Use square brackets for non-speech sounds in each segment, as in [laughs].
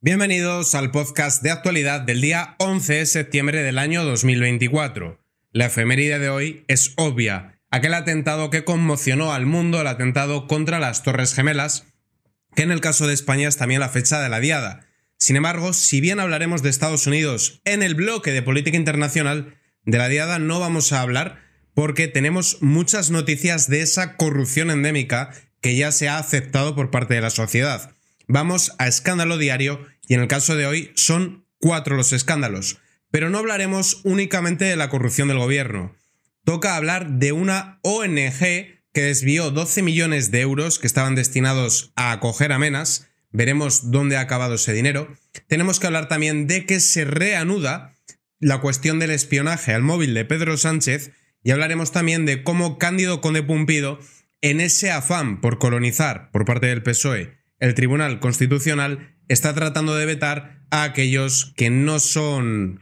Bienvenidos al podcast de actualidad del día 11 de septiembre del año 2024. La efeméride de hoy es obvia, aquel atentado que conmocionó al mundo, el atentado contra las Torres Gemelas, que en el caso de España es también la fecha de la diada. Sin embargo, si bien hablaremos de Estados Unidos en el bloque de política internacional, de la diada no vamos a hablar porque tenemos muchas noticias de esa corrupción endémica que ya se ha aceptado por parte de la sociedad vamos a escándalo diario y en el caso de hoy son cuatro los escándalos. Pero no hablaremos únicamente de la corrupción del gobierno. Toca hablar de una ONG que desvió 12 millones de euros que estaban destinados a acoger a Veremos dónde ha acabado ese dinero. Tenemos que hablar también de que se reanuda la cuestión del espionaje al móvil de Pedro Sánchez y hablaremos también de cómo Cándido Conde Pumpido, en ese afán por colonizar por parte del PSOE el Tribunal Constitucional está tratando de vetar a aquellos que no son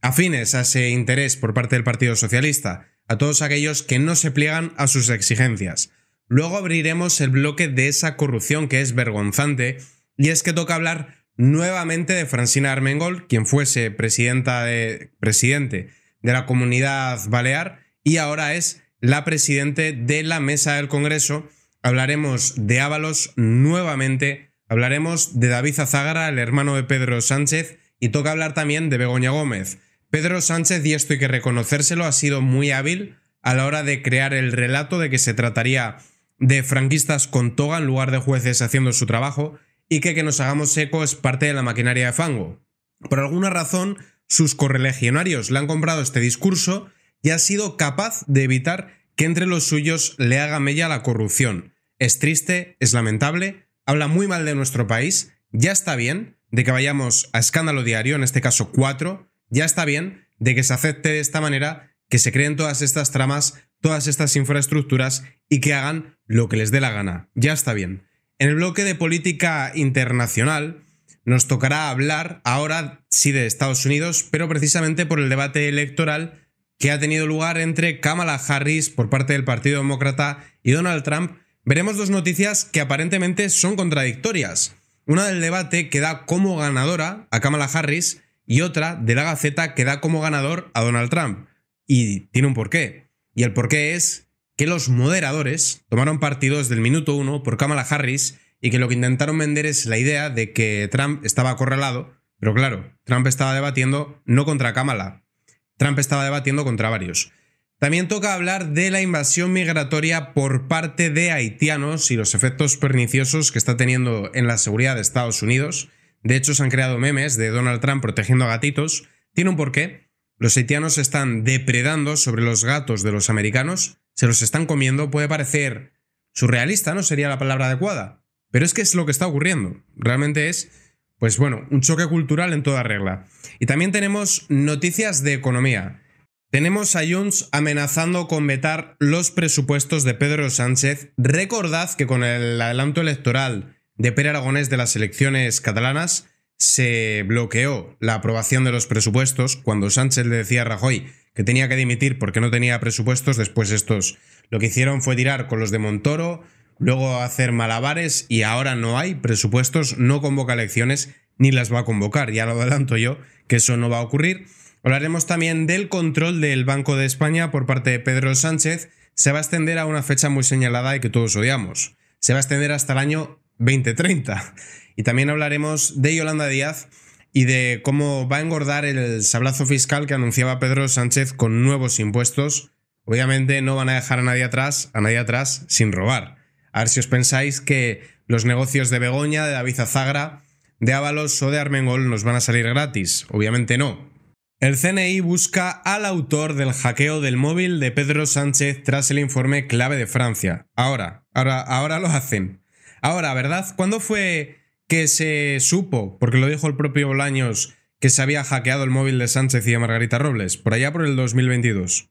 afines a ese interés por parte del Partido Socialista, a todos aquellos que no se pliegan a sus exigencias. Luego abriremos el bloque de esa corrupción que es vergonzante, y es que toca hablar nuevamente de Francina Armengol, quien fuese presidenta de, presidente de la comunidad balear y ahora es la presidente de la mesa del Congreso hablaremos de Ábalos nuevamente, hablaremos de David Azagra, el hermano de Pedro Sánchez, y toca hablar también de Begoña Gómez. Pedro Sánchez, y esto hay que reconocérselo, ha sido muy hábil a la hora de crear el relato de que se trataría de franquistas con toga en lugar de jueces haciendo su trabajo y que que nos hagamos eco es parte de la maquinaria de fango. Por alguna razón, sus correligionarios le han comprado este discurso y ha sido capaz de evitar que entre los suyos le haga mella la corrupción. Es triste, es lamentable, habla muy mal de nuestro país, ya está bien de que vayamos a escándalo diario, en este caso cuatro. ya está bien de que se acepte de esta manera, que se creen todas estas tramas, todas estas infraestructuras y que hagan lo que les dé la gana, ya está bien. En el bloque de política internacional nos tocará hablar ahora sí de Estados Unidos, pero precisamente por el debate electoral que ha tenido lugar entre Kamala Harris por parte del Partido Demócrata y Donald Trump, veremos dos noticias que aparentemente son contradictorias. Una del debate que da como ganadora a Kamala Harris y otra de la Gaceta que da como ganador a Donald Trump. Y tiene un porqué. Y el porqué es que los moderadores tomaron partidos del minuto uno por Kamala Harris y que lo que intentaron vender es la idea de que Trump estaba acorralado, pero claro, Trump estaba debatiendo no contra Kamala, Trump estaba debatiendo contra varios. También toca hablar de la invasión migratoria por parte de haitianos y los efectos perniciosos que está teniendo en la seguridad de Estados Unidos. De hecho, se han creado memes de Donald Trump protegiendo a gatitos. Tiene un porqué. Los haitianos están depredando sobre los gatos de los americanos, se los están comiendo. Puede parecer surrealista, no sería la palabra adecuada, pero es que es lo que está ocurriendo. Realmente es pues bueno, un choque cultural en toda regla. Y también tenemos noticias de economía. Tenemos a Junts amenazando con vetar los presupuestos de Pedro Sánchez. Recordad que con el adelanto electoral de Pere Aragonés de las elecciones catalanas se bloqueó la aprobación de los presupuestos cuando Sánchez le decía a Rajoy que tenía que dimitir porque no tenía presupuestos. Después estos lo que hicieron fue tirar con los de Montoro, luego hacer malabares y ahora no hay presupuestos, no convoca elecciones ni las va a convocar. Ya lo adelanto yo que eso no va a ocurrir. Hablaremos también del control del Banco de España por parte de Pedro Sánchez. Se va a extender a una fecha muy señalada y que todos odiamos. Se va a extender hasta el año 2030. Y también hablaremos de Yolanda Díaz y de cómo va a engordar el sablazo fiscal que anunciaba Pedro Sánchez con nuevos impuestos. Obviamente no van a dejar a nadie atrás, a nadie atrás sin robar. A ver si os pensáis que los negocios de Begoña, de David Azagra, de Ábalos o de Armengol nos van a salir gratis. Obviamente no. El CNI busca al autor del hackeo del móvil de Pedro Sánchez tras el informe clave de Francia. Ahora, ahora, ahora lo hacen. Ahora, ¿verdad? ¿Cuándo fue que se supo, porque lo dijo el propio Bolaños, que se había hackeado el móvil de Sánchez y de Margarita Robles? Por allá por el 2022.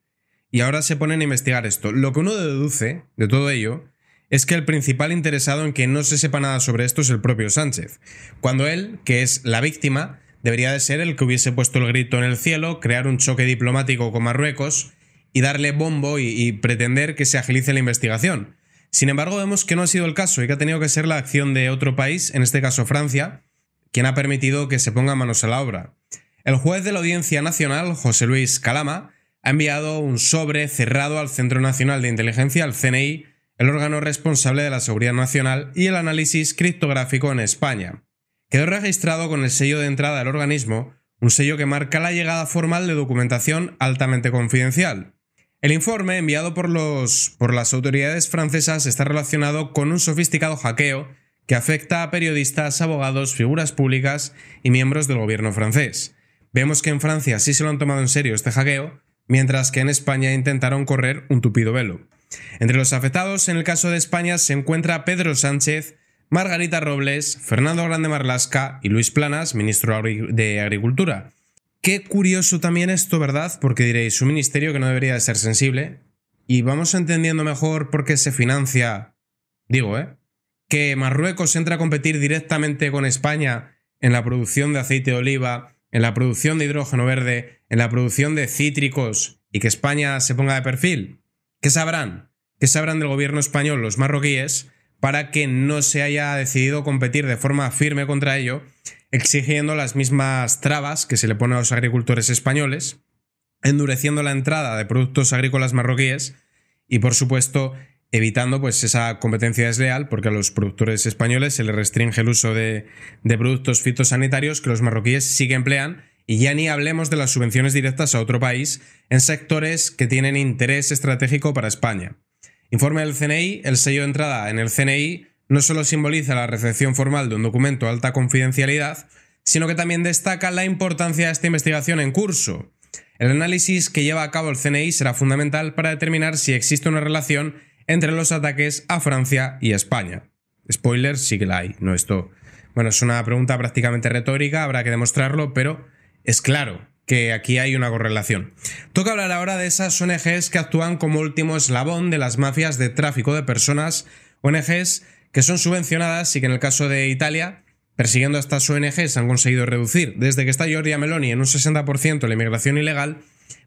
Y ahora se ponen a investigar esto. Lo que uno deduce de todo ello es que el principal interesado en que no se sepa nada sobre esto es el propio Sánchez, cuando él, que es la víctima, debería de ser el que hubiese puesto el grito en el cielo, crear un choque diplomático con Marruecos y darle bombo y, pretender que se agilice la investigación. Sin embargo, vemos que no ha sido el caso y que ha tenido que ser la acción de otro país, en este caso Francia, quien ha permitido que se ponga manos a la obra. El juez de la Audiencia Nacional, José Luis Calama, ha enviado un sobre cerrado al Centro Nacional de Inteligencia, al CNI, el órgano responsable de la seguridad nacional y el análisis criptográfico en España. Quedó registrado con el sello de entrada del organismo, un sello que marca la llegada formal de documentación altamente confidencial. El informe enviado por, los, por las autoridades francesas está relacionado con un sofisticado hackeo que afecta a periodistas, abogados, figuras públicas y miembros del gobierno francés. Vemos que en Francia sí se lo han tomado en serio este hackeo, mientras que en España intentaron correr un tupido velo. Entre los afectados, en el caso de España, se encuentra Pedro Sánchez, Margarita Robles, Fernando Grande Marlasca y Luis Planas, ministro de Agricultura. Qué curioso también esto, ¿verdad? Porque diréis, un ministerio que no debería de ser sensible. Y vamos entendiendo mejor por qué se financia, digo, ¿eh? Que Marruecos entra a competir directamente con España en la producción de aceite de oliva, en la producción de hidrógeno verde, en la producción de cítricos y que España se ponga de perfil. ¿Qué sabrán? Que sabrán del gobierno español los marroquíes para que no se haya decidido competir de forma firme contra ello, exigiendo las mismas trabas que se le pone a los agricultores españoles, endureciendo la entrada de productos agrícolas marroquíes y, por supuesto, evitando pues, esa competencia desleal porque a los productores españoles se les restringe el uso de, de productos fitosanitarios que los marroquíes sí que emplean y ya ni hablemos de las subvenciones directas a otro país en sectores que tienen interés estratégico para España. Informe del CNI, el sello de entrada en el CNI no solo simboliza la recepción formal de un documento de alta confidencialidad, sino que también destaca la importancia de esta investigación en curso. El análisis que lleva a cabo el CNI será fundamental para determinar si existe una relación entre los ataques a Francia y España. Spoiler, sí que la hay, no esto. Bueno, es una pregunta prácticamente retórica, habrá que demostrarlo, pero es claro que aquí hay una correlación. Toca hablar ahora de esas ONGs que actúan como último eslabón de las mafias de tráfico de personas, ONGs que son subvencionadas y que en el caso de Italia, persiguiendo a estas ONGs, han conseguido reducir desde que está Giorgia Meloni en un 60% la inmigración ilegal,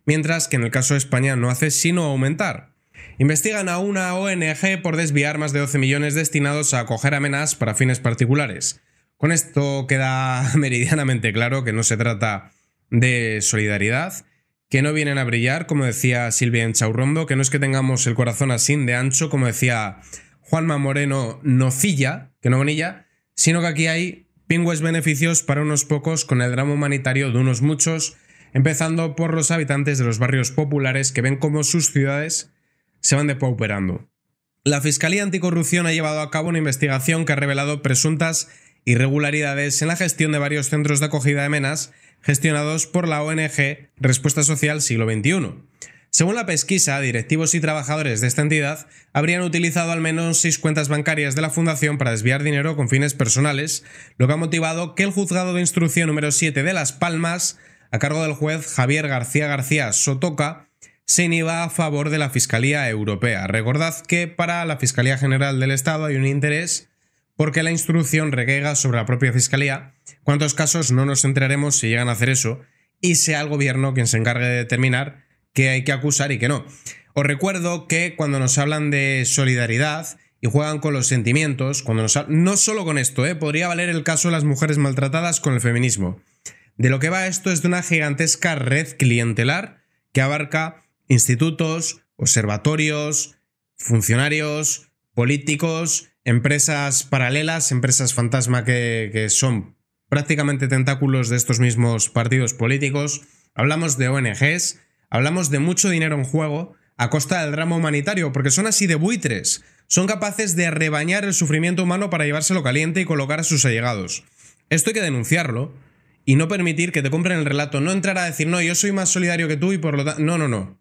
mientras que en el caso de España no hace sino aumentar. Investigan a una ONG por desviar más de 12 millones destinados a acoger amenazas para fines particulares. Con esto queda [laughs] meridianamente claro que no se trata de solidaridad, que no vienen a brillar, como decía Silvia Enchaurrondo, que no es que tengamos el corazón así de ancho, como decía Juanma Moreno Nocilla, que no Bonilla, sino que aquí hay pingües beneficios para unos pocos con el drama humanitario de unos muchos, empezando por los habitantes de los barrios populares que ven cómo sus ciudades se van depauperando. La Fiscalía Anticorrupción ha llevado a cabo una investigación que ha revelado presuntas irregularidades en la gestión de varios centros de acogida de menas gestionados por la ONG Respuesta Social Siglo XXI. Según la pesquisa, directivos y trabajadores de esta entidad habrían utilizado al menos seis cuentas bancarias de la Fundación para desviar dinero con fines personales, lo que ha motivado que el juzgado de instrucción número 7 de Las Palmas, a cargo del juez Javier García García Sotoca, se inhiba a favor de la Fiscalía Europea. Recordad que para la Fiscalía General del Estado hay un interés porque la instrucción reguega sobre la propia Fiscalía cuántos casos no nos enteraremos si llegan a hacer eso y sea el gobierno quien se encargue de determinar qué hay que acusar y qué no. Os recuerdo que cuando nos hablan de solidaridad y juegan con los sentimientos, cuando nos no solo con esto, ¿eh? podría valer el caso de las mujeres maltratadas con el feminismo. De lo que va esto es de una gigantesca red clientelar que abarca institutos, observatorios, funcionarios, políticos, empresas paralelas, empresas fantasma que, son prácticamente tentáculos de estos mismos partidos políticos, hablamos de ONGs, hablamos de mucho dinero en juego a costa del drama humanitario, porque son así de buitres, son capaces de rebañar el sufrimiento humano para llevárselo caliente y colocar a sus allegados. Esto hay que denunciarlo y no permitir que te compren el relato, no entrar a decir, no, yo soy más solidario que tú y por lo tanto... No, no, no.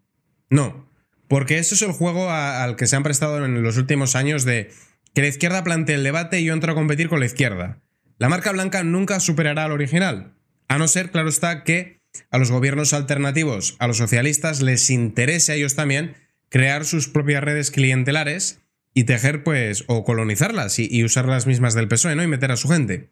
No. Porque eso es el juego al que se han prestado en los últimos años de que la izquierda plantee el debate y yo entro a competir con la izquierda. La marca blanca nunca superará al original, a no ser, claro está, que a los gobiernos alternativos, a los socialistas, les interese a ellos también crear sus propias redes clientelares y tejer, pues, o colonizarlas y, usar las mismas del PSOE, ¿no? Y meter a su gente.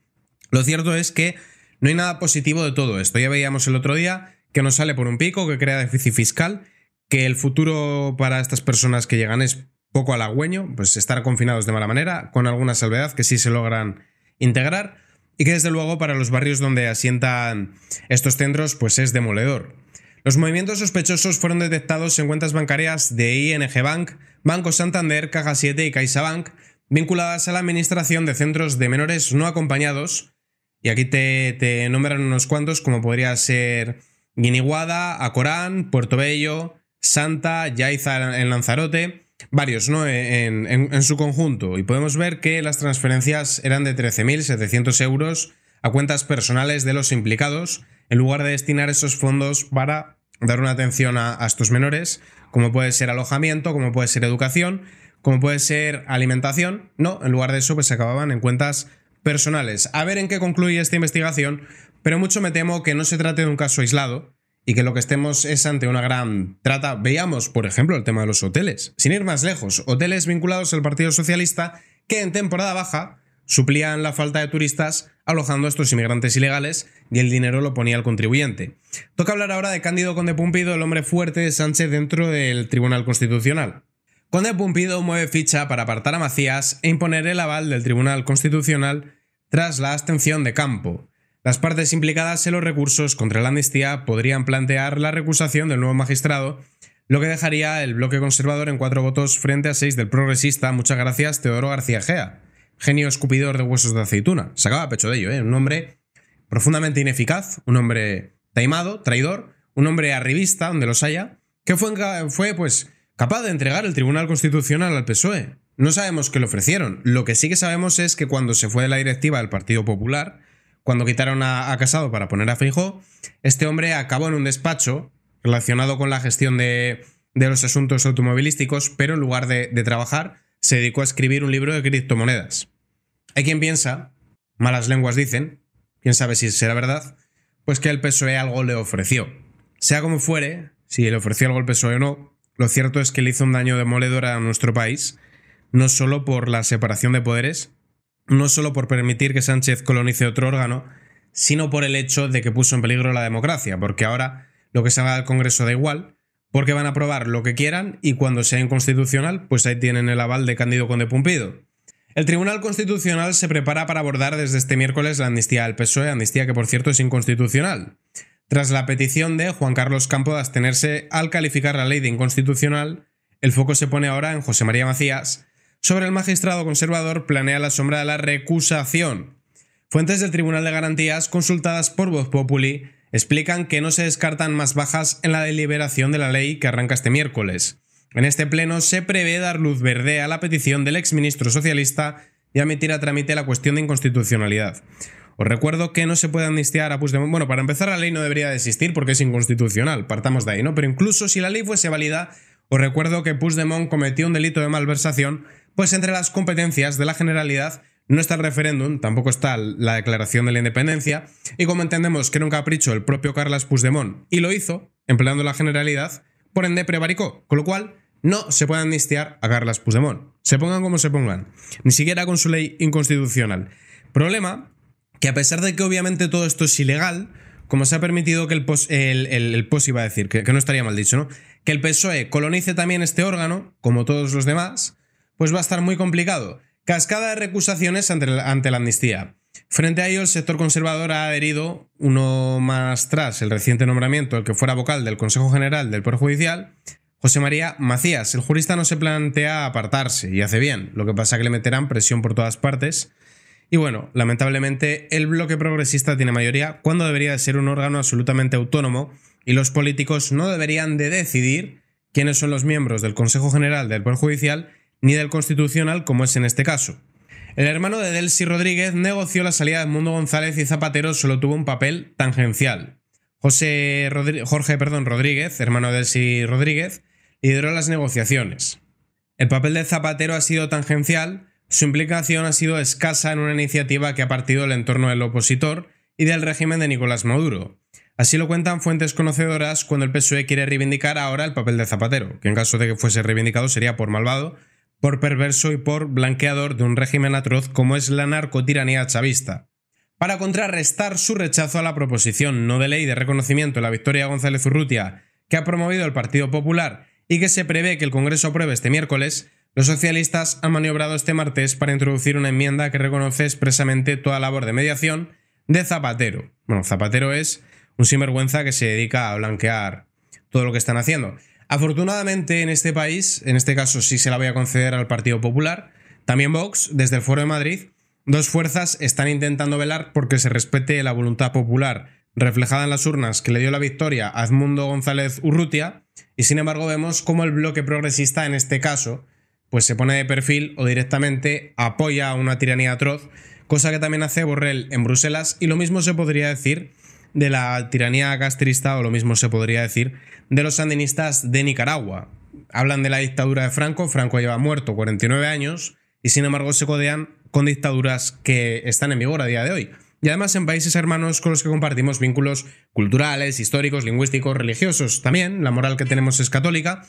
Lo cierto es que no hay nada positivo de todo esto. Ya veíamos el otro día que nos sale por un pico, que crea déficit fiscal, que el futuro para estas personas que llegan es poco halagüeño, pues estar confinados de mala manera, con alguna salvedad que sí se logran integrar y que desde luego para los barrios donde asientan estos centros pues es demoledor. Los movimientos sospechosos fueron detectados en cuentas bancarias de ING Bank, Banco Santander, Caja 7 y CaixaBank, vinculadas a la administración de centros de menores no acompañados. Y aquí te, te nombran unos cuantos, como podría ser Guiniguada, Acorán, Puerto Bello, Santa, Yaiza en Lanzarote, varios, ¿no? Eh, en, su conjunto. Y podemos ver que las transferencias eran de 13.700 euros a cuentas personales de los implicados, en lugar de destinar esos fondos para dar una atención a estos menores, como puede ser alojamiento, como puede ser educación, como puede ser alimentación. No, en lugar de eso, pues se acababan en cuentas personales. A ver en qué concluye esta investigación, pero mucho me temo que no se trate de un caso aislado, y que lo que estemos es ante una gran trata. veíamos, por ejemplo, el tema de los hoteles. Sin ir más lejos, hoteles vinculados al Partido Socialista que en temporada baja suplían la falta de turistas alojando a estos inmigrantes ilegales y el dinero lo ponía el contribuyente. Toca hablar ahora de Cándido Conde Pumpido, el hombre fuerte de Sánchez dentro del Tribunal Constitucional. Conde Pumpido mueve ficha para apartar a Macías e imponer el aval del Tribunal Constitucional tras la abstención de Campo. Las partes implicadas en los recursos contra la amnistía podrían plantear la recusación del nuevo magistrado, lo que dejaría el bloque conservador en cuatro votos frente a seis del progresista, muchas gracias, Teodoro García Gea, genio escupidor de huesos de aceituna. Sacaba pecho de ello, ¿eh? un hombre profundamente ineficaz, un hombre taimado, traidor, un hombre arribista, donde los haya, que fue, fue pues capaz de entregar el Tribunal Constitucional al PSOE. No sabemos qué le ofrecieron. Lo que sí que sabemos es que cuando se fue de la directiva del Partido Popular, cuando quitaron a, Casado para poner a Fijo, este hombre acabó en un despacho relacionado con la gestión de, los asuntos automovilísticos, pero en lugar de, trabajar, se dedicó a escribir un libro de criptomonedas. Hay quien piensa, malas lenguas dicen, quién sabe si será verdad, pues que el PSOE algo le ofreció. Sea como fuere, si le ofreció algo el PSOE o no, lo cierto es que le hizo un daño demoledor a nuestro país, no solo por la separación de poderes, no solo por permitir que Sánchez colonice otro órgano, sino por el hecho de que puso en peligro la democracia, porque ahora lo que se haga del Congreso da igual, porque van a aprobar lo que quieran y cuando sea inconstitucional, pues ahí tienen el aval de Cándido Conde Pumpido. El Tribunal Constitucional se prepara para abordar desde este miércoles la amnistía del PSOE, amnistía que por cierto es inconstitucional. Tras la petición de Juan Carlos Campo de abstenerse al calificar la ley de inconstitucional, el foco se pone ahora en José María Macías, sobre el magistrado conservador planea la sombra de la recusación. Fuentes del Tribunal de Garantías consultadas por Voz Populi explican que no se descartan más bajas en la deliberación de la ley que arranca este miércoles. En este pleno se prevé dar luz verde a la petición del exministro socialista y admitir a trámite la cuestión de inconstitucionalidad. Os recuerdo que no se puede amnistiar a Puigdemont. Bueno, para empezar, la ley no debería desistir existir porque es inconstitucional, partamos de ahí, ¿no? Pero incluso si la ley fuese válida, os recuerdo que Puigdemont cometió un delito de malversación pues entre las competencias de la Generalidad no está el referéndum, tampoco está la declaración de la independencia, y como entendemos que era un capricho el propio Carles Puigdemont, y lo hizo, empleando la Generalidad, por ende prevaricó, con lo cual no se puede amnistiar a Carles Puigdemont. Se pongan como se pongan, ni siquiera con su ley inconstitucional. Problema que a pesar de que obviamente todo esto es ilegal, como se ha permitido que el POS, el, iba a decir, que, que, no estaría mal dicho, ¿no? Que el PSOE colonice también este órgano, como todos los demás, pues va a estar muy complicado. Cascada de recusaciones ante, la, ante la amnistía. Frente a ello, el sector conservador ha adherido, uno más tras el reciente nombramiento del que fuera vocal del Consejo General del Poder Judicial, José María Macías. El jurista no se plantea apartarse y hace bien, lo que pasa que le meterán presión por todas partes. Y bueno, lamentablemente el bloque progresista tiene mayoría cuando debería de ser un órgano absolutamente autónomo y los políticos no deberían de decidir quiénes son los miembros del Consejo General del Poder Judicial ni del Constitucional como es en este caso. El hermano de Delcy Rodríguez negoció la salida de Mundo González y Zapatero solo tuvo un papel tangencial. José Jorge perdón, Rodríguez, hermano de Delcy Rodríguez, lideró las negociaciones. El papel de Zapatero ha sido tangencial, su implicación ha sido escasa en una iniciativa que ha partido del entorno del opositor y del régimen de Nicolás Maduro. Así lo cuentan fuentes conocedoras cuando el PSOE quiere reivindicar ahora el papel de Zapatero, que en caso de que fuese reivindicado sería por malvado por perverso y por blanqueador de un régimen atroz como es la narcotiranía chavista. Para contrarrestar su rechazo a la proposición no de ley de reconocimiento de la victoria de González Urrutia que ha promovido el Partido Popular y que se prevé que el Congreso apruebe este miércoles, los socialistas han maniobrado este martes para introducir una enmienda que reconoce expresamente toda labor de mediación de Zapatero. Bueno, Zapatero es un sinvergüenza que se dedica a blanquear todo lo que están haciendo. Afortunadamente en este país, en este caso sí se la voy a conceder al Partido Popular, también Vox, desde el Foro de Madrid, dos fuerzas están intentando velar porque se respete la voluntad popular reflejada en las urnas que le dio la victoria a Edmundo González Urrutia, y sin embargo vemos cómo el bloque progresista en este caso pues se pone de perfil o directamente apoya a una tiranía atroz, cosa que también hace Borrell en Bruselas y lo mismo se podría decir de la tiranía castrista o lo mismo se podría decir de los sandinistas de Nicaragua. Hablan de la dictadura de Franco, Franco lleva muerto 49 años y sin embargo se codean con dictaduras que están en vigor a día de hoy. Y además en países hermanos con los que compartimos vínculos culturales, históricos, lingüísticos, religiosos. También la moral que tenemos es católica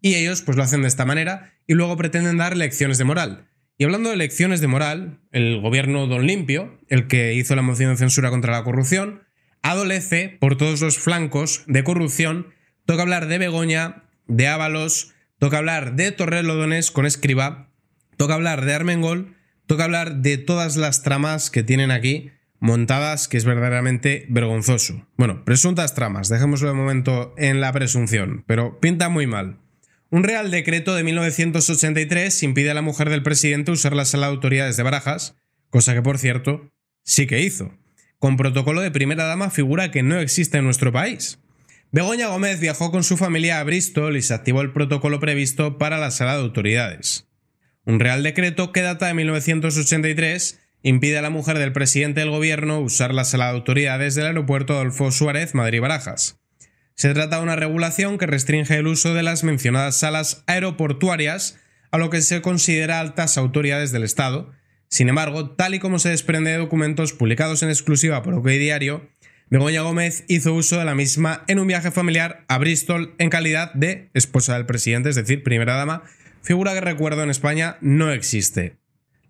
y ellos pues lo hacen de esta manera y luego pretenden dar lecciones de moral. Y hablando de lecciones de moral, el gobierno Don Limpio, el que hizo la moción de censura contra la corrupción, adolece por todos los flancos de corrupción toca hablar de Begoña, de Ábalos, toca hablar de Torrelodones con Escriba, toca hablar de Armengol, toca hablar de todas las tramas que tienen aquí montadas, que es verdaderamente vergonzoso. Bueno, presuntas tramas, dejémoslo de momento en la presunción, pero pinta muy mal. Un real decreto de 1983 impide a la mujer del presidente usar la sala de autoridades de Barajas, cosa que por cierto sí que hizo. Con protocolo de primera dama figura que no existe en nuestro país. Begoña Gómez viajó con su familia a Bristol y se activó el protocolo previsto para la sala de autoridades. Un real decreto que data de 1983 impide a la mujer del presidente del gobierno usar la sala de autoridades del aeropuerto Adolfo Suárez Madrid-Barajas. Se trata de una regulación que restringe el uso de las mencionadas salas aeroportuarias a lo que se considera altas autoridades del Estado. Sin embargo, tal y como se desprende de documentos publicados en exclusiva por OK Diario, Begoña Gómez hizo uso de la misma en un viaje familiar a Bristol en calidad de esposa del presidente, es decir, primera dama, figura que recuerdo en España no existe.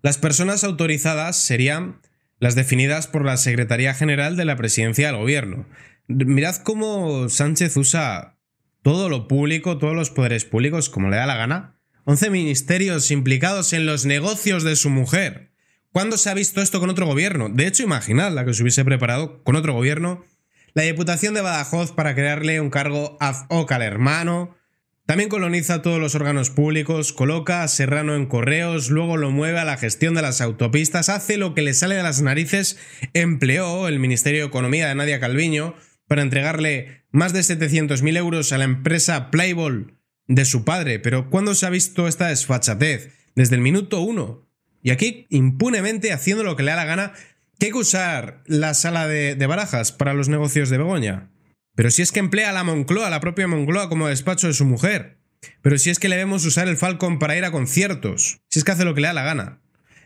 Las personas autorizadas serían las definidas por la Secretaría General de la Presidencia del Gobierno. Mirad cómo Sánchez usa todo lo público, todos los poderes públicos, como le da la gana. 11 ministerios implicados en los negocios de su mujer. ¿Cuándo se ha visto esto con otro gobierno? De hecho, imaginad la que se hubiese preparado con otro gobierno. La Diputación de Badajoz para crearle un cargo a ocalermano al hermano. También coloniza todos los órganos públicos, coloca a Serrano en correos, luego lo mueve a la gestión de las autopistas, hace lo que le sale de las narices, empleó el Ministerio de Economía de Nadia Calviño para entregarle más de 700.000 euros a la empresa Playball de su padre. Pero ¿cuándo se ha visto esta desfachatez? Desde el minuto uno. Y aquí, impunemente, haciendo lo que le da la gana, ¿qué hay que usar la sala de, barajas para los negocios de Begoña. Pero si es que emplea a la Moncloa, la propia Moncloa, como despacho de su mujer. Pero si es que le vemos usar el Falcon para ir a conciertos. Si es que hace lo que le da la gana.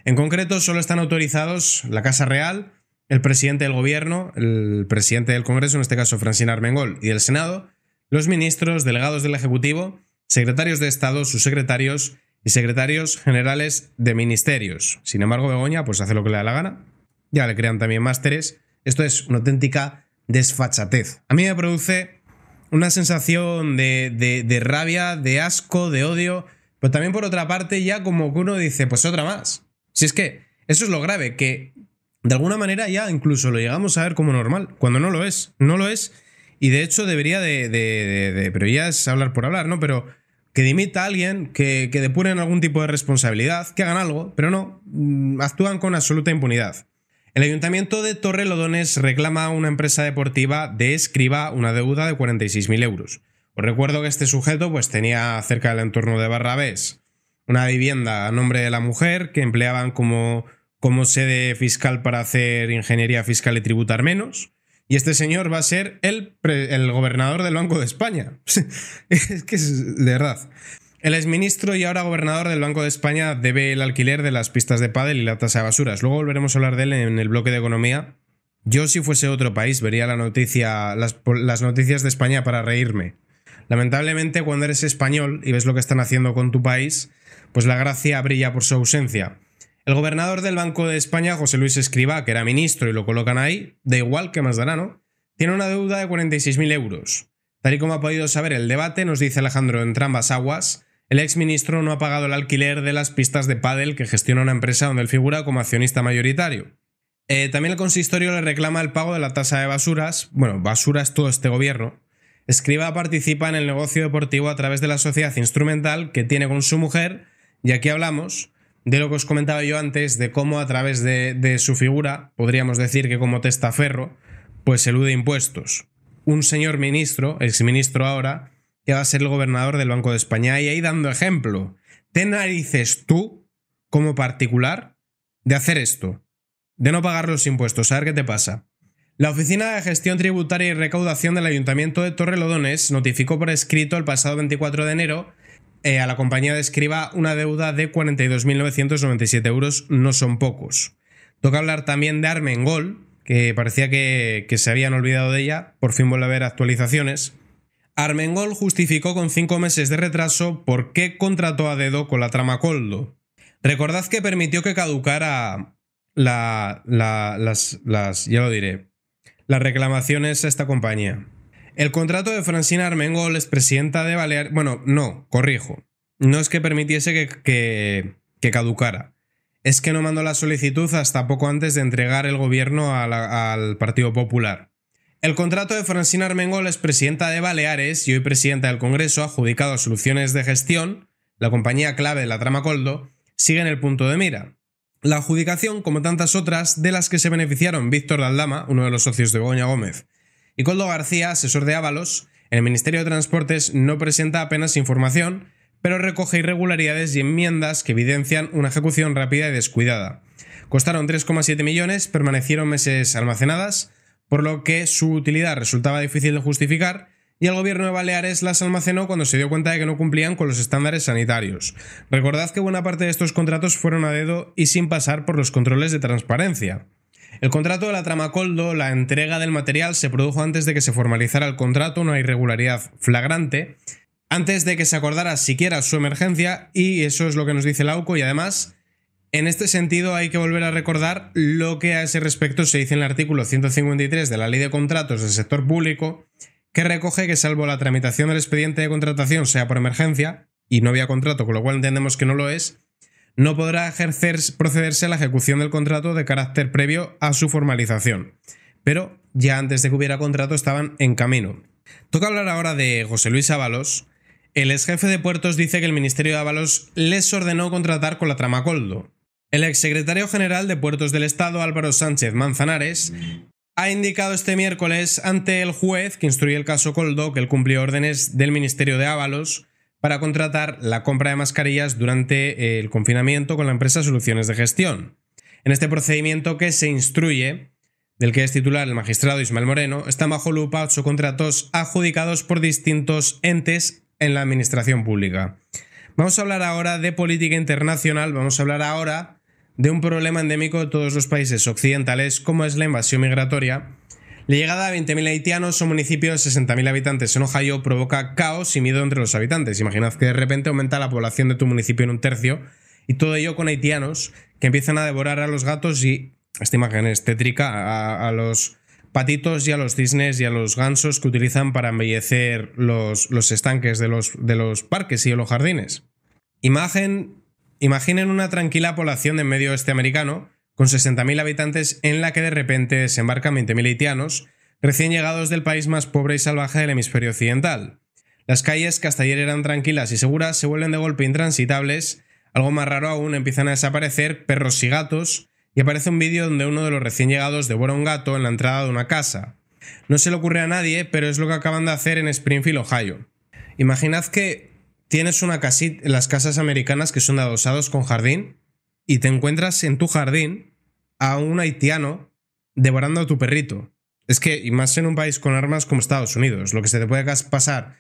En concreto, solo están autorizados la Casa Real, el presidente del gobierno, el presidente del Congreso, en este caso Francina Armengol, y del Senado, los ministros, delegados del Ejecutivo, secretarios de Estado, sus secretarios y secretarios generales de ministerios. Sin embargo, Begoña pues hace lo que le da la gana. Ya le crean también másteres. Esto es una auténtica desfachatez. A mí me produce una sensación de, rabia, de asco, de odio. Pero también por otra parte, ya como que uno dice, pues otra más. Si es que eso es lo grave, que de alguna manera ya incluso lo llegamos a ver como normal, cuando no lo es, no lo es. Y de hecho debería de... de pero ya es hablar por hablar, ¿no? Pero que dimita a alguien, que, que depuren algún tipo de responsabilidad, que hagan algo, pero no, mm, actúan con absoluta impunidad. El ayuntamiento de Torrelodones reclama a una empresa deportiva de escriba una deuda de 46.000 euros. Os recuerdo que este sujeto pues, tenía cerca del entorno de Barrabés una vivienda a nombre de la mujer que empleaban como, como sede fiscal para hacer ingeniería fiscal y tributar menos y este señor va a ser el, el gobernador del Banco de España. [laughs] es que es de verdad. El exministro y ahora gobernador del Banco de España debe el alquiler de las pistas de pádel y la tasa de basuras. Luego volveremos a hablar de él en el bloque de economía. Yo si fuese otro país vería la noticia, las noticias de España para reírme. Lamentablemente cuando eres español y ves lo que están haciendo con tu país, pues la gracia brilla por su ausencia. El gobernador del Banco de España, José Luis Escriba, que era ministro y lo colocan ahí, da igual que más dará, Tiene una deuda de 46.000 euros. Tal y como ha podido saber el debate, nos dice Alejandro Entrambas Aguas, el exministro no ha pagado el alquiler de las pistas de pádel que gestiona una empresa donde él figura como accionista mayoritario. Eh, también el consistorio le reclama el pago de la tasa de basuras. Bueno, basuras todo este gobierno. Escriba participa en el negocio deportivo a través de la sociedad instrumental que tiene con su mujer, y aquí hablamos de lo que os comentaba yo antes, de cómo a través de, su figura, podríamos decir que como testaferro, pues elude impuestos. Un señor ministro, exministro ahora, que va a ser el gobernador del Banco de España, y ahí dando ejemplo, ¿te narices tú, como particular, de hacer esto? De no pagar los impuestos, a ver qué te pasa. La Oficina de Gestión Tributaria y Recaudación del Ayuntamiento de Torrelodones notificó por escrito el pasado 24 de enero eh, a la compañía de Escriba una deuda de 42.997 euros, no son pocos. Toca hablar también de Armengol, que parecía que, se habían olvidado de ella, por fin vuelve a haber actualizaciones. Armengol justificó con cinco meses de retraso por qué contrató a dedo con la trama Coldo. Recordad que permitió que caducara ya lo diré, las reclamaciones a esta compañía. El contrato de Francina Armengol, presidenta de Baleares. Bueno, no, corrijo. No es que permitiese que, caducara. Es que no mandó la solicitud hasta poco antes de entregar el gobierno al Partido Popular. El contrato de Francina Armengol, presidenta de Baleares y hoy presidenta del Congreso, adjudicado a Soluciones de Gestión, la compañía clave de la trama Coldo, sigue en el punto de mira. La adjudicación, como tantas otras, de las que se beneficiaron Víctor Daldama, uno de los socios de Goña Gómez, y García, asesor de Ábalos, el Ministerio de Transportes no presenta apenas información, pero recoge irregularidades y enmiendas que evidencian una ejecución rápida y descuidada. Costaron 3,7 millones, permanecieron meses almacenadas, por lo que su utilidad resultaba difícil de justificar y el gobierno de Baleares las almacenó cuando se dio cuenta de que no cumplían con los estándares sanitarios. Recordad que buena parte de estos contratos fueron a dedo y sin pasar por los controles de transparencia. El contrato de la Tramacoldo, la entrega del material se produjo antes de que se formalizara el contrato, una irregularidad flagrante, antes de que se acordara siquiera su emergencia, y eso es lo que nos dice Lauco, y además, en este sentido hay que volver a recordar lo que a ese respecto se dice en el artículo 153 de la Ley de Contratos del Sector Público, que recoge que salvo la tramitación del expediente de contratación sea por emergencia, y no había contrato, con lo cual entendemos que no lo es, no podrá ejercer, procederse a la ejecución del contrato de carácter previo a su formalización. Pero ya antes de que hubiera contrato estaban en camino. Toca hablar ahora de José Luis Ábalos. El ex jefe de puertos dice que el Ministerio de Ábalos les ordenó contratar con la trama Coldo. El exsecretario general de Puertos del Estado, Álvaro Sánchez Manzanares, ha indicado este miércoles ante el juez que instruye el caso Coldo que él cumplió órdenes del Ministerio de Ábalos para contratar la compra de mascarillas durante eh, el confinamiento con la empresa Soluciones de Gestión. En este procedimiento que se instruye, del que es titular el magistrado Ismael Moreno, están bajo lupa ocho contratos adjudicados por distintos entes en la administración pública. Vamos a hablar ahora de política internacional, vamos a hablar ahora de un problema endémico de todos los países occidentales como es la invasión migratoria la llegada de 20.000 haitianos a un municipio de 60.000 habitantes en Ohio provoca caos y miedo entre los habitantes. Imaginad que de repente aumenta la población de tu municipio en un tercio y todo ello con haitianos que empiezan a devorar a los gatos y, esta imagen es tétrica, a, los patitos y a los cisnes y a los gansos que utilizan para embellecer los, estanques de los, parques y los jardines. Imagen, imaginen una tranquila población en medio oeste americano con 60.000 habitantes en la que de repente desembarcan 20.000 haitianos, recién llegados del país más pobre y salvaje del hemisferio occidental. Las calles que hasta ayer eran tranquilas y seguras se vuelven de golpe intransitables, algo más raro aún empiezan a desaparecer perros y gatos, y aparece un vídeo donde uno de los recién llegados devora un gato en la entrada de una casa. No se le ocurre a nadie, pero es lo que acaban de hacer en Springfield, Ohio. Imaginad que tienes una casita, las casas americanas que son adosados con jardín, y te encuentras en tu jardín a un haitiano devorando a tu perrito. Es que, y más en un país con armas como Estados Unidos, lo que se te puede pasar,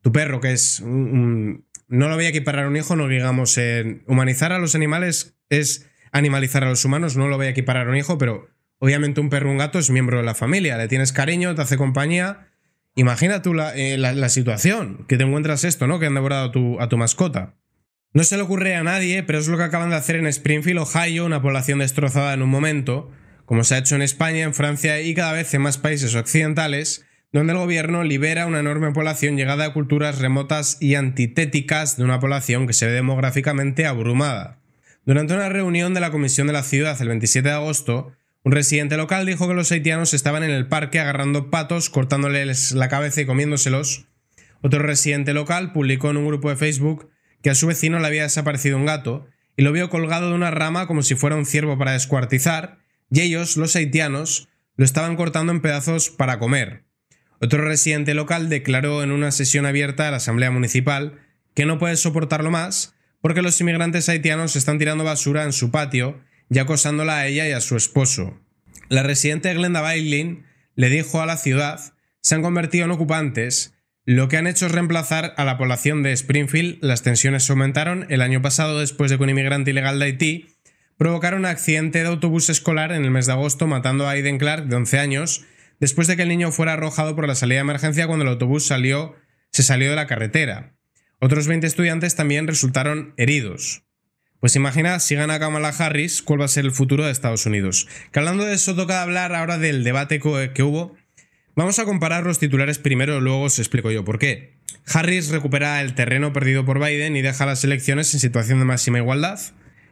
tu perro, que es un, no lo voy a equiparar a un hijo, no digamos, en humanizar a los animales es animalizar a los humanos, no lo voy a equiparar a un hijo, pero obviamente un perro, un gato es miembro de la familia, le tienes cariño, te hace compañía. Imagina tú la, eh, situación, que te encuentras esto, ¿no? Que han devorado a tu mascota. No se le ocurre a nadie, pero es lo que acaban de hacer en Springfield, Ohio, una población destrozada en un momento, como se ha hecho en España, en Francia y cada vez en más países occidentales, donde el gobierno libera una enorme población llegada a culturas remotas y antitéticas de una población que se ve demográficamente abrumada. Durante una reunión de la Comisión de la Ciudad el 27 de agosto, un residente local dijo que los haitianos estaban en el parque agarrando patos, cortándoles la cabeza y comiéndoselos. Otro residente local publicó en un grupo de Facebook que a su vecino le había desaparecido un gato, y lo vio colgado de una rama como si fuera un ciervo para descuartizar, y ellos, los haitianos, lo estaban cortando en pedazos para comer. Otro residente local declaró en una sesión abierta de la Asamblea Municipal que no puede soportarlo más porque los inmigrantes haitianos están tirando basura en su patio y acosándola a ella y a su esposo. La residente Glenda Bailin le dijo a la ciudad se han convertido en ocupantes lo que han hecho es reemplazar a la población de Springfield. Las tensiones aumentaron el año pasado después de que un inmigrante ilegal de Haití provocara un accidente de autobús escolar en el mes de agosto matando a Aiden Clark, de 11 años, después de que el niño fuera arrojado por la salida de emergencia cuando el autobús salió, se salió de la carretera. Otros 20 estudiantes también resultaron heridos. Pues imagina si gana Kamala Harris, cuál va a ser el futuro de Estados Unidos. Que hablando de eso, toca hablar ahora del debate que hubo Vamos a comparar los titulares primero, luego os explico yo por qué. Harris recupera el terreno perdido por Biden y deja las elecciones en situación de máxima igualdad.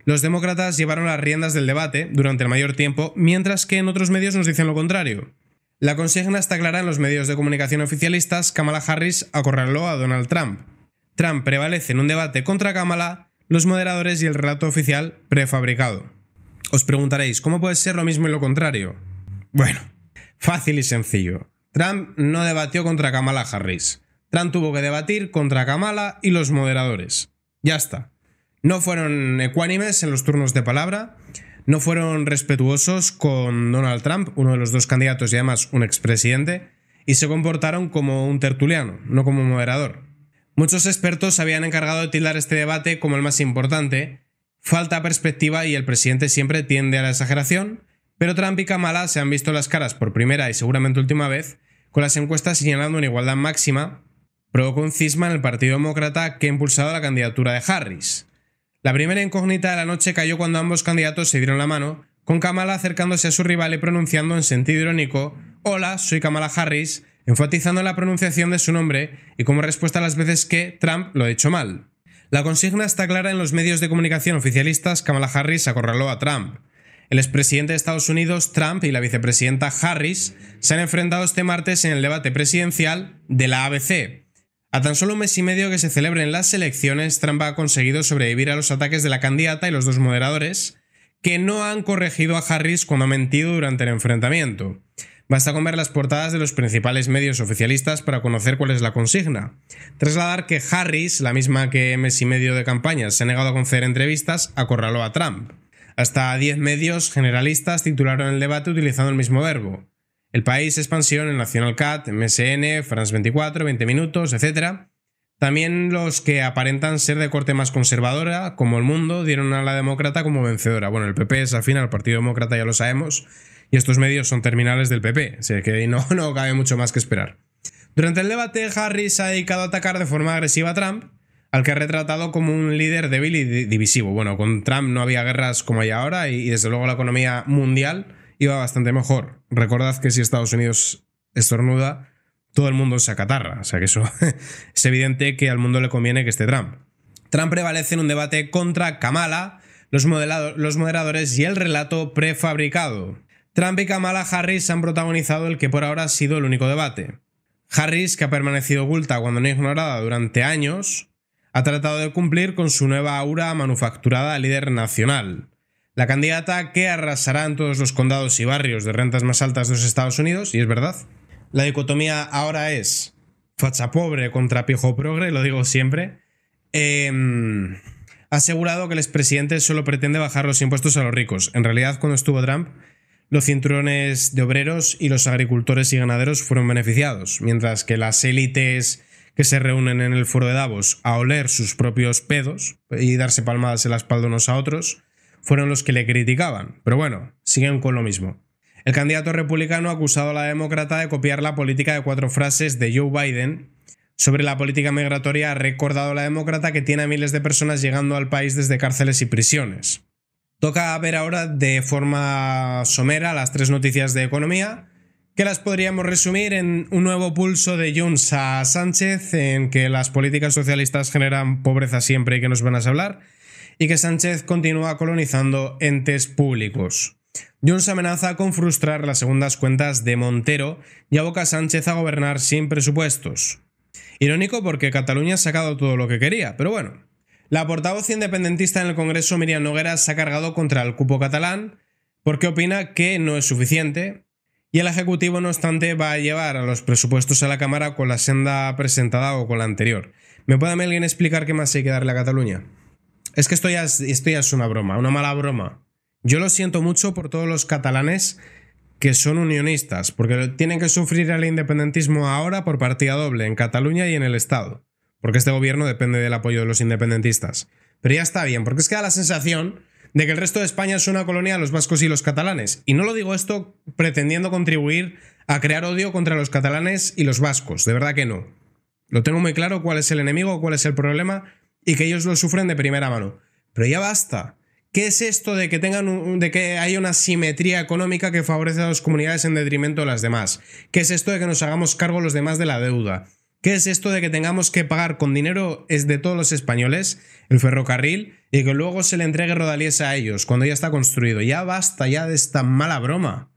Los demócratas llevaron las riendas del debate durante el mayor tiempo, mientras que en otros medios nos dicen lo contrario. La consigna está clara en los medios de comunicación oficialistas, Kamala Harris acorraló a Donald Trump. Trump prevalece en un debate contra Kamala, los moderadores y el relato oficial prefabricado. Os preguntaréis, ¿cómo puede ser lo mismo y lo contrario? Bueno, fácil y sencillo. Trump no debatió contra Kamala Harris. Trump tuvo que debatir contra Kamala y los moderadores. Ya está. No fueron ecuánimes en los turnos de palabra, no fueron respetuosos con Donald Trump, uno de los dos candidatos y además un expresidente, y se comportaron como un tertuliano, no como un moderador. Muchos expertos habían encargado de tildar este debate como el más importante. Falta perspectiva y el presidente siempre tiende a la exageración, pero Trump y Kamala se han visto las caras por primera y seguramente última vez, con las encuestas señalando una igualdad máxima, provocó un cisma en el Partido Demócrata que ha impulsado la candidatura de Harris. La primera incógnita de la noche cayó cuando ambos candidatos se dieron la mano, con Kamala acercándose a su rival y pronunciando en sentido irónico Hola, soy Kamala Harris, enfatizando la pronunciación de su nombre y como respuesta a las veces que Trump lo ha hecho mal. La consigna está clara en los medios de comunicación oficialistas, Kamala Harris acorraló a Trump. El expresidente de Estados Unidos, Trump, y la vicepresidenta Harris se han enfrentado este martes en el debate presidencial de la ABC. A tan solo un mes y medio que se celebren las elecciones, Trump ha conseguido sobrevivir a los ataques de la candidata y los dos moderadores, que no han corregido a Harris cuando ha mentido durante el enfrentamiento. Basta con ver las portadas de los principales medios oficialistas para conocer cuál es la consigna. Trasladar que Harris, la misma que mes y medio de campaña se ha negado a conceder entrevistas, acorraló a Trump. Hasta 10 medios generalistas titularon el debate utilizando el mismo verbo. El País, Expansión, El Nacional, Cat, MSN, France 24, 20 Minutos, etc. También los que aparentan ser de corte más conservadora, como El Mundo, dieron a la demócrata como vencedora. Bueno, el PP es afín al Partido Demócrata, ya lo sabemos, y estos medios son terminales del PP, así que no, [laughs] no cabe mucho más que esperar. Durante el debate, Harris ha dedicado a atacar de forma agresiva a Trump, al que ha retratado como un líder débil y divisivo. Bueno, con Trump no había guerras como hay ahora y, desde luego la economía mundial iba bastante mejor. Recordad que si Estados Unidos estornuda, todo el mundo se acatarra. O sea que eso [laughs] es evidente que al mundo le conviene que esté Trump. Trump prevalece en un debate contra Kamala, los, los moderadores y el relato prefabricado. Trump y Kamala Harris han protagonizado el que por ahora ha sido el único debate. Harris, que ha permanecido oculta cuando no ignorada durante años, ha tratado de cumplir con su nueva aura manufacturada líder nacional. La candidata que arrasará en todos los condados y barrios de rentas más altas de los Estados Unidos, y es verdad. La dicotomía ahora es facha pobre contra pijo progre, lo digo siempre. Em, ha asegurado que el expresidente solo pretende bajar los impuestos a los ricos. En realidad, cuando estuvo Trump, los cinturones de obreros y los agricultores y ganaderos fueron beneficiados, mientras que las élites que se reúnen en el foro de Davos a oler sus propios pedos y darse palmadas en la espalda unos a otros, fueron los que le criticaban. Pero bueno, siguen con lo mismo. El candidato republicano ha acusado a la demócrata de copiar la política de cuatro frases de Joe Biden sobre la política migratoria, ha recordado a la demócrata que tiene a miles de personas llegando al país desde cárceles y prisiones. Toca ver ahora de forma somera las tres noticias de economía que las podríamos resumir en un nuevo pulso de Junts a Sánchez, en que las políticas socialistas generan pobreza siempre y que nos van a hablar, y que Sánchez continúa colonizando entes públicos. Junts amenaza con frustrar las segundas cuentas de Montero y aboca a Sánchez a gobernar sin presupuestos. Irónico porque Cataluña ha sacado todo lo que quería, pero bueno. La portavoz independentista en el Congreso, Miriam Noguera, se ha cargado contra el cupo catalán porque opina que no es suficiente y el Ejecutivo, no obstante, va a llevar a los presupuestos a la Cámara con la senda presentada o con la anterior. ¿Me puede alguien explicar qué más hay que darle a Cataluña? Es que esto ya es, una broma, una mala broma. Yo lo siento mucho por todos los catalanes que son unionistas, porque tienen que sufrir el independentismo ahora por partida doble, en Cataluña y en el Estado, porque este gobierno depende del apoyo de los independentistas. Pero ya está bien, porque es que da la sensación de que el resto de España es una colonia de los vascos y los catalanes. Y no lo digo esto pretendiendo contribuir a crear odio contra los catalanes y los vascos, de verdad que no. Lo tengo muy claro cuál es el enemigo, cuál es el problema y que ellos lo sufren de primera mano. Pero ya basta. ¿Qué es esto de que tengan de que hay una simetría económica que favorece a las comunidades en detrimento de las demás? ¿Qué es esto de que nos hagamos cargo los demás de la deuda? ¿Qué es esto de que tengamos que pagar con dinero es de todos los españoles el ferrocarril y que luego se le entregue Rodalies a ellos cuando ya está construido. Ya basta ya de esta mala broma,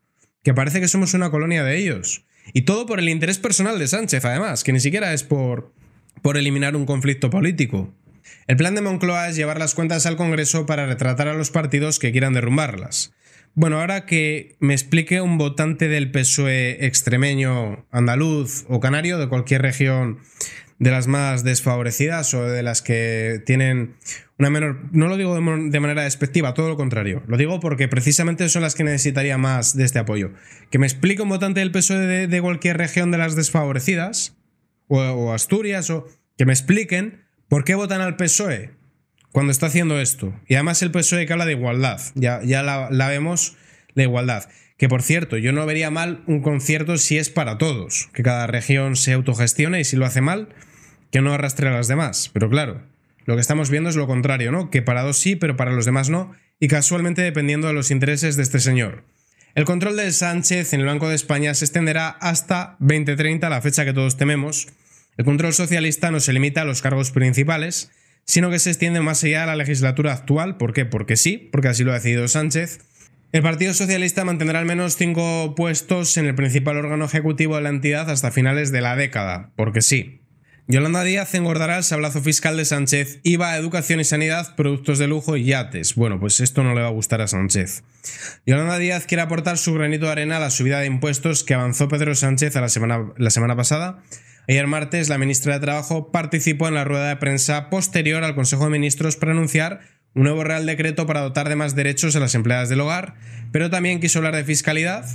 que parece que somos una colonia de ellos. Y todo por el interés personal de Sánchez, además, que ni siquiera es por, por eliminar un conflicto político. El plan de Moncloa es llevar las cuentas al Congreso para retratar a los partidos que quieran derrumbarlas. Bueno, ahora que me explique un votante del PSOE extremeño, andaluz o canario de cualquier región de las más desfavorecidas o de las que tienen una menor... No lo digo de manera despectiva, todo lo contrario. Lo digo porque precisamente son las que necesitaría más de este apoyo. Que me explique un votante del PSOE de, cualquier región de las desfavorecidas, o, Asturias, o que me expliquen por qué votan al PSOE cuando está haciendo esto. Y además el PSOE que habla de igualdad. Ya, ya la vemos, la igualdad. Que por cierto, yo no vería mal un concierto si es para todos, que cada región se autogestione y si lo hace mal, que no arrastre a las demás. Pero claro, lo que estamos viendo es lo contrario, ¿no? Que para dos sí, pero para los demás no, y casualmente dependiendo de los intereses de este señor. El control de Sánchez en el Banco de España se extenderá hasta 2030, la fecha que todos tememos. El control socialista no se limita a los cargos principales, sino que se extiende más allá de la legislatura actual. ¿Por qué? Porque sí, porque así lo ha decidido Sánchez. El Partido Socialista mantendrá al menos cinco puestos en el principal órgano ejecutivo de la entidad hasta finales de la década, porque sí, Yolanda Díaz engordará el sablazo fiscal de Sánchez. IVA a educación y sanidad, productos de lujo y yates. Bueno, pues esto no le va a gustar a Sánchez. Yolanda Díaz quiere aportar su granito de arena a la subida de impuestos que avanzó Pedro Sánchez a la, semana, la semana pasada. Ayer martes, la ministra de Trabajo participó en la rueda de prensa posterior al Consejo de Ministros para anunciar un nuevo Real Decreto para dotar de más derechos a las empleadas del hogar, pero también quiso hablar de fiscalidad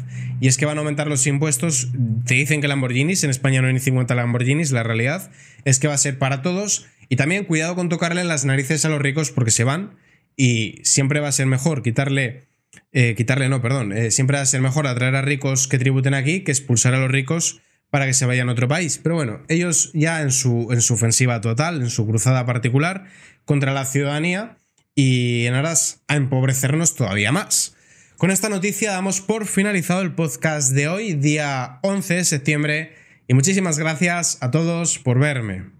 y es que van a aumentar los impuestos. Te dicen que Lamborghinis, en España no hay ni 50 Lamborghinis, la realidad es que va a ser para todos y también cuidado con tocarle las narices a los ricos porque se van y siempre va a ser mejor quitarle, eh, quitarle no, perdón, eh, siempre va a ser mejor atraer a ricos que tributen aquí que expulsar a los ricos para que se vayan a otro país. Pero bueno, ellos ya en su, en su ofensiva total, en su cruzada particular contra la ciudadanía, y en aras a empobrecernos todavía más. Con esta noticia damos por finalizado el podcast de hoy, día 11 de septiembre, y muchísimas gracias a todos por verme.